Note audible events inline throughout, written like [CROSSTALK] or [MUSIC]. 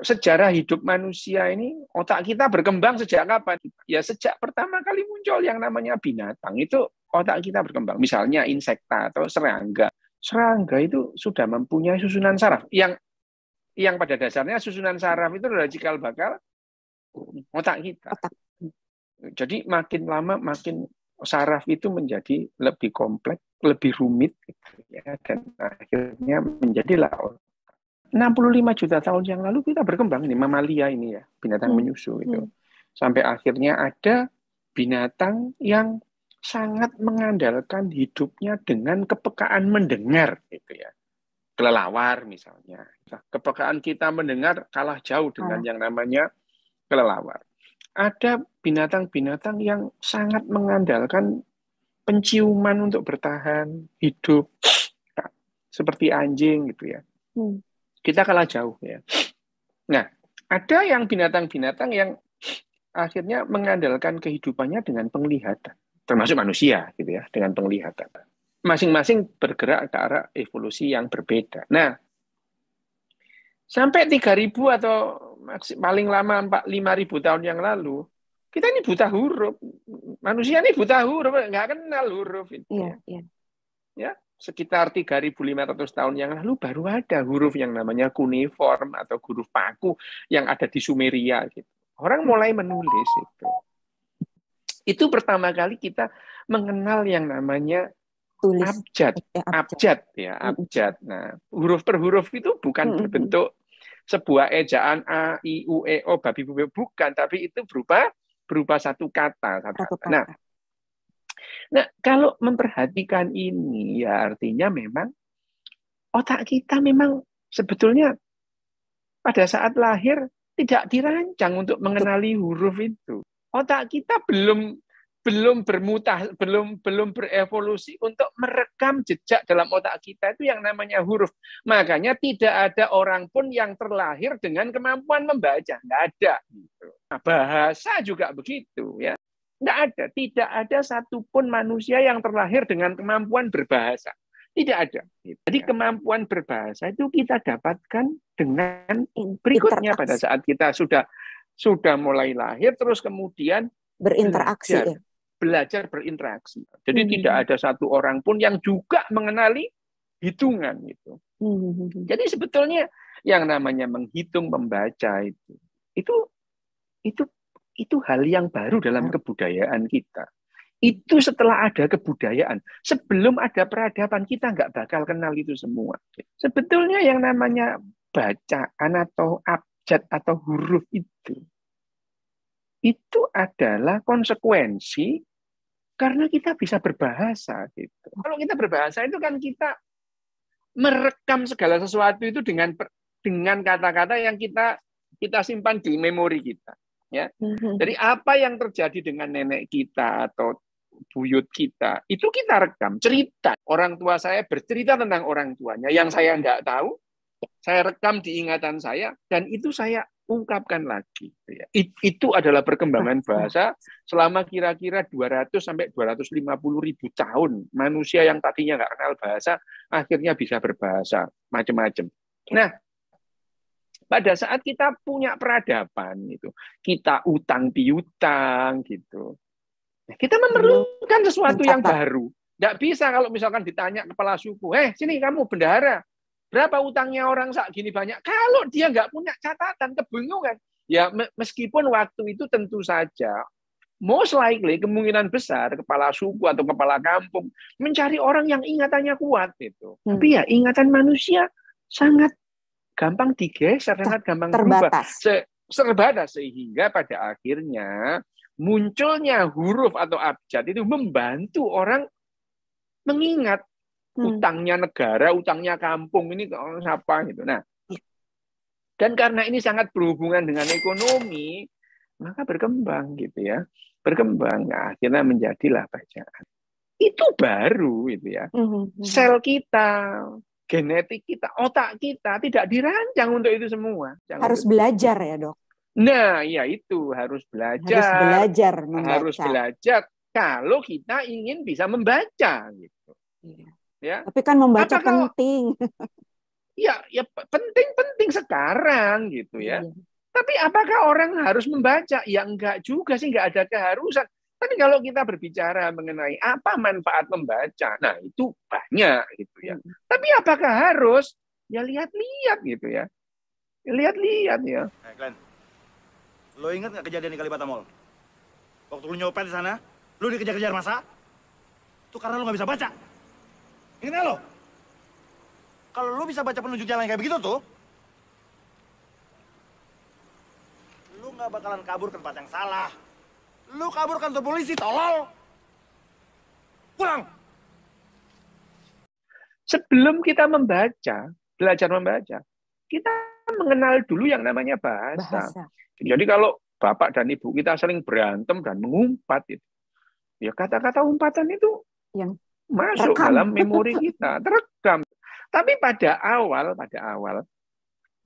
sejarah hidup manusia ini otak kita berkembang sejak kapan? Ya sejak pertama kali muncul yang namanya binatang itu otak kita berkembang. Misalnya insekta atau serangga. Serangga itu sudah mempunyai susunan saraf yang yang pada dasarnya susunan saraf itu adalah cikal bakal otak kita. Jadi makin lama makin saraf itu menjadi lebih kompleks, lebih rumit, ya, dan akhirnya menjadilah 65 juta tahun yang lalu kita berkembang ini mamalia ini ya binatang hmm. menyusu itu hmm. sampai akhirnya ada binatang yang sangat mengandalkan hidupnya dengan kepekaan mendengar gitu ya kelelawar misalnya nah, kepekaan kita mendengar kalah jauh dengan hmm. yang namanya kelelawar ada binatang-binatang yang sangat mengandalkan penciuman untuk bertahan hidup nah, seperti anjing gitu ya hmm kita kalah jauh ya. Nah, ada yang binatang-binatang yang akhirnya mengandalkan kehidupannya dengan penglihatan, termasuk manusia gitu ya, dengan penglihatan. Masing-masing bergerak ke arah evolusi yang berbeda. Nah, sampai 3000 atau paling lama 5000 tahun yang lalu, kita ini buta huruf. Manusia ini buta huruf, nggak kenal huruf itu. Iya, iya. Ya, sekitar 3.500 tahun yang lalu baru ada huruf yang namanya kuniform atau huruf paku yang ada di Sumeria gitu. Orang mulai menulis itu. Itu pertama kali kita mengenal yang namanya tulis abjad, abjad ya, abjad. Nah, huruf per huruf itu bukan berbentuk sebuah ejaan a i u e o babi bukan, tapi itu berupa berupa satu kata, satu kata. Nah, Nah, kalau memperhatikan ini, ya artinya memang otak kita memang sebetulnya pada saat lahir tidak dirancang untuk mengenali huruf itu. Otak kita belum belum bermutah, belum belum berevolusi untuk merekam jejak dalam otak kita itu yang namanya huruf. Makanya tidak ada orang pun yang terlahir dengan kemampuan membaca, nggak ada. Gitu. Nah, bahasa juga begitu ya. Tidak ada, tidak ada satupun manusia yang terlahir dengan kemampuan berbahasa. Tidak ada. Jadi iya. kemampuan berbahasa itu kita dapatkan dengan berikutnya pada saat kita sudah sudah mulai lahir, terus kemudian berinteraksi. Belajar, ya. belajar berinteraksi. Jadi hmm. tidak ada satu orang pun yang juga mengenali hitungan gitu. Hmm. Jadi sebetulnya yang namanya menghitung, membaca itu itu itu itu hal yang baru dalam ya. kebudayaan kita. Hmm. Itu setelah ada kebudayaan. Sebelum ada peradaban, kita nggak bakal kenal itu semua. Sebetulnya yang namanya bacaan atau abjad atau huruf itu, itu adalah konsekuensi karena kita bisa berbahasa. Gitu. Kalau kita berbahasa itu kan kita merekam segala sesuatu itu dengan dengan kata-kata yang kita kita simpan di memori kita ya. Mm-hmm. Jadi apa yang terjadi dengan nenek kita atau buyut kita, itu kita rekam cerita. Orang tua saya bercerita tentang orang tuanya yang saya nggak tahu, saya rekam di ingatan saya dan itu saya ungkapkan lagi. Ya. Itu adalah perkembangan mm-hmm. bahasa selama kira-kira 200 sampai 250 ribu tahun manusia yang tadinya nggak kenal bahasa akhirnya bisa berbahasa macam-macam. Nah, pada saat kita punya peradaban itu kita utang piutang gitu nah, kita memerlukan sesuatu yang baru tidak bisa kalau misalkan ditanya kepala suku eh sini kamu bendahara berapa utangnya orang sak gini banyak kalau dia nggak punya catatan kebingungan ya meskipun waktu itu tentu saja most likely kemungkinan besar kepala suku atau kepala kampung mencari orang yang ingatannya kuat itu Hmm. Tapi ya ingatan manusia sangat gampang digeser, sangat gampang terbatas. berubah. Se terbatas sehingga pada akhirnya munculnya huruf atau abjad itu membantu orang mengingat hmm. utangnya negara, utangnya kampung ini orang siapa gitu. Nah, iya. dan karena ini sangat berhubungan dengan ekonomi, maka berkembang gitu ya, berkembang. Nah, akhirnya menjadilah bacaan. Itu baru gitu ya, hmm, hmm, hmm. sel kita, genetik kita, otak kita tidak dirancang untuk itu semua. Jangan harus betul. belajar ya dok. Nah, ya itu harus belajar. Harus belajar membaca. Harus belajar kalau kita ingin bisa membaca gitu. Iya. Ya. Tapi kan membaca Apa penting. [LAUGHS] Iya, ya penting-penting sekarang gitu ya. Iya. Tapi apakah orang harus membaca? Ya enggak juga sih, enggak ada keharusan. Tapi kalau kita berbicara mengenai apa manfaat membaca, nah itu banyak gitu ya. Hmm. Tapi apakah harus? Ya lihat-lihat gitu ya. Lihat-lihat ya. Hey, eh, Glenn, lo ingat nggak kejadian di Kalibata Mall? Waktu lo nyopet di sana, lo dikejar-kejar masa? Itu karena lo nggak bisa baca. Ingat nggak lo? Kalau lo bisa baca penunjuk jalan kayak begitu tuh, lo nggak bakalan kabur ke tempat yang salah. Lu kabur kantor polisi, tolol. Pulang. Sebelum kita membaca, belajar membaca, kita mengenal dulu yang namanya bahasa. bahasa. Jadi kalau bapak dan ibu kita saling berantem dan mengumpat itu, ya kata-kata umpatan itu yang masuk rekam. dalam memori [LAUGHS] kita, terekam. Tapi pada awal, pada awal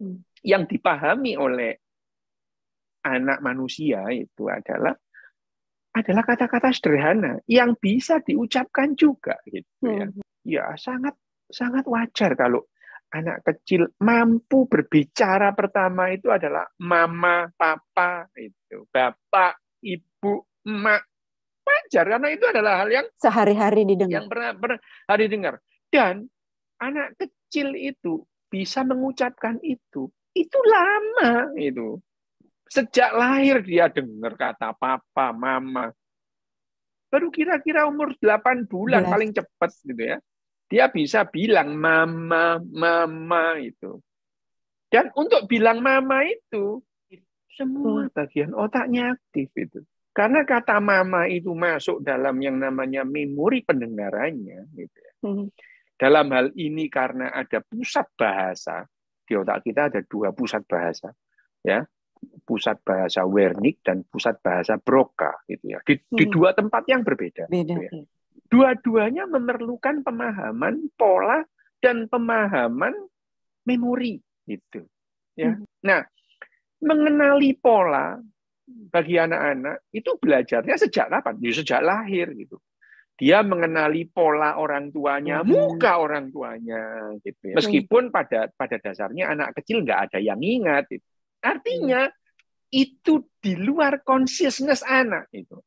hmm. yang dipahami oleh anak manusia itu adalah adalah kata-kata sederhana yang bisa diucapkan juga gitu ya. Hmm. Ya, sangat sangat wajar kalau anak kecil mampu berbicara pertama itu adalah mama, papa itu, bapak, ibu, emak. Wajar karena itu adalah hal yang sehari-hari didengar. Yang pernah, pernah hari dengar. Dan anak kecil itu bisa mengucapkan itu itu lama itu Sejak lahir dia dengar kata papa, mama. Baru kira-kira umur 8 bulan Belas. paling cepat gitu ya. Dia bisa bilang mama, mama itu. Dan untuk bilang mama itu semua bagian otaknya aktif itu. Karena kata mama itu masuk dalam yang namanya memori pendengarannya gitu ya. Hmm. Dalam hal ini karena ada pusat bahasa, di otak kita ada dua pusat bahasa ya pusat bahasa Wernik dan pusat bahasa Broca gitu ya di, hmm. di dua tempat yang berbeda. gitu ya. Iya. Dua-duanya memerlukan pemahaman pola dan pemahaman memori gitu ya. Hmm. Nah mengenali pola bagi anak-anak itu belajarnya sejak kapan? Ya, sejak lahir gitu. Dia mengenali pola orang tuanya, hmm. muka orang tuanya, gitu ya. Iya. Meskipun pada pada dasarnya anak kecil nggak ada yang ingat, gitu. Artinya hmm. itu di luar consciousness anak itu.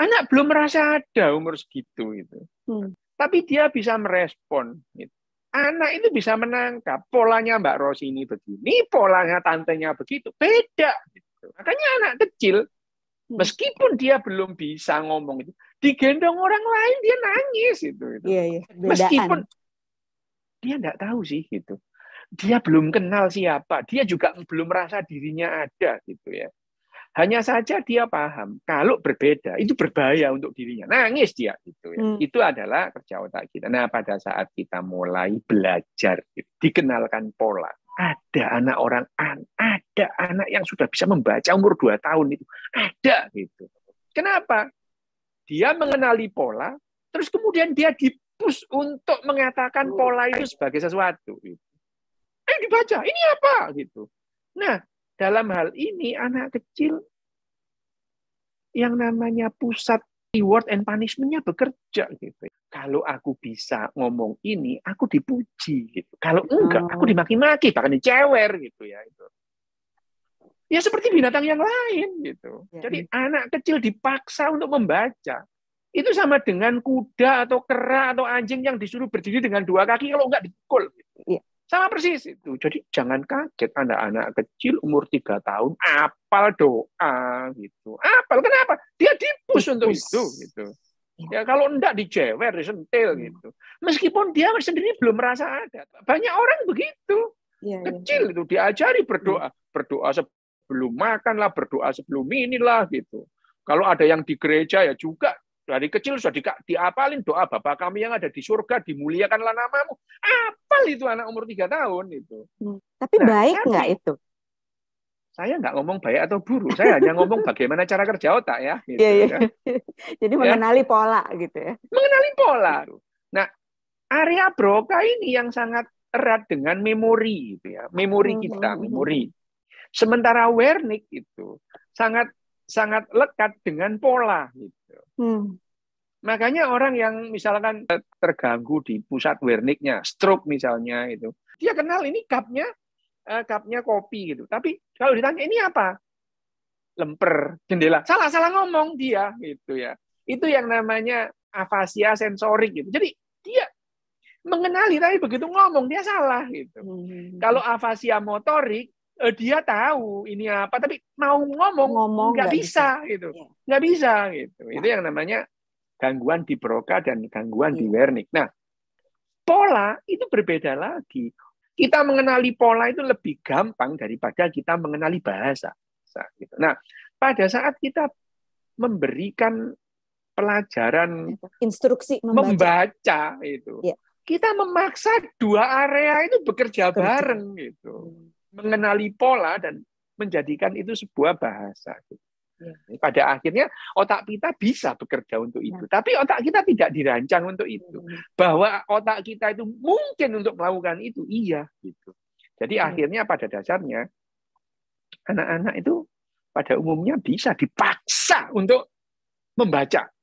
Anak belum merasa ada umur segitu itu. Hmm. Tapi dia bisa merespon gitu. Anak itu bisa menangkap polanya Mbak Rosi ini begini, polanya tantenya begitu. Beda gitu. Makanya anak kecil hmm. meskipun dia belum bisa ngomong itu digendong orang lain dia nangis itu, gitu. Iya, iya. meskipun dia nggak tahu sih gitu dia belum kenal siapa, dia juga belum merasa dirinya ada gitu ya. Hanya saja dia paham kalau berbeda itu berbahaya untuk dirinya. Nangis dia gitu ya. Hmm. Itu adalah kerja otak kita. Nah, pada saat kita mulai belajar gitu, dikenalkan pola. Ada anak orang ada anak yang sudah bisa membaca umur 2 tahun itu. Ada gitu. Kenapa? Dia mengenali pola, terus kemudian dia dipus untuk mengatakan oh. pola itu sebagai sesuatu. Gitu. Ayo dibaca, ini apa? gitu. Nah, dalam hal ini anak kecil yang namanya pusat reward and punishment-nya bekerja gitu. Kalau aku bisa ngomong ini, aku dipuji gitu. Kalau enggak, aku hmm. dimaki-maki bahkan dicewer gitu ya itu. Ya seperti binatang yang lain gitu. Ya, Jadi ya. anak kecil dipaksa untuk membaca. Itu sama dengan kuda atau kera atau anjing yang disuruh berdiri dengan dua kaki kalau enggak dipukul. Gitu. Sama persis itu. Jadi jangan kaget anak-anak kecil umur tiga tahun apal doa gitu. Apal kenapa? Dia dipus untuk itu gitu. Ya kalau enggak dijewer, disentil hmm. gitu. Meskipun dia sendiri belum merasa ada. Banyak orang begitu. Ya, kecil itu diajari berdoa, hmm. berdoa sebelum makan lah, berdoa sebelum inilah gitu. Kalau ada yang di gereja ya juga dari kecil sudah di, diapalin doa Bapa kami yang ada di surga dimuliakanlah namamu sekali itu anak umur tiga tahun itu. Hmm. Tapi nah, baik nggak itu? Saya nggak ngomong baik atau buruk, saya hanya ngomong bagaimana cara kerja otak ya. Gitu, yeah, iya. yeah. [LAUGHS] Jadi ya. mengenali pola gitu ya. Mengenali pola. Gitu. Nah, area Broca ini yang sangat erat dengan memori gitu ya, memori hmm, kita, hmm, memori. Sementara Wernicke itu sangat sangat lekat dengan pola gitu. Hmm. Makanya orang yang misalkan terganggu di pusat werniknya, stroke misalnya itu, dia kenal ini cupnya eh, cupnya kopi gitu. Tapi kalau ditanya ini apa? Lemper, jendela. Salah-salah ngomong dia gitu ya. Itu yang namanya afasia sensorik gitu. Jadi dia mengenali tapi begitu ngomong dia salah gitu. Hmm. Kalau afasia motorik eh, dia tahu ini apa tapi mau ngomong, ngomong nggak bisa, bisa gitu. Iya. Nggak ya. bisa gitu. Itu yang namanya gangguan di Broca dan gangguan di iya. Wernicke. Nah, pola itu berbeda lagi. Kita mengenali pola itu lebih gampang daripada kita mengenali bahasa. Gitu. Nah, pada saat kita memberikan pelajaran instruksi membaca, membaca itu, ya. kita memaksa dua area itu bekerja bareng gitu, hmm. mengenali pola dan menjadikan itu sebuah bahasa. Gitu. Iya. Pada akhirnya otak kita bisa bekerja untuk itu, ya. tapi otak kita tidak dirancang untuk itu. Ya. Bahwa otak kita itu mungkin untuk melakukan itu, iya gitu. Jadi ya. akhirnya pada dasarnya anak-anak itu pada umumnya bisa dipaksa untuk membaca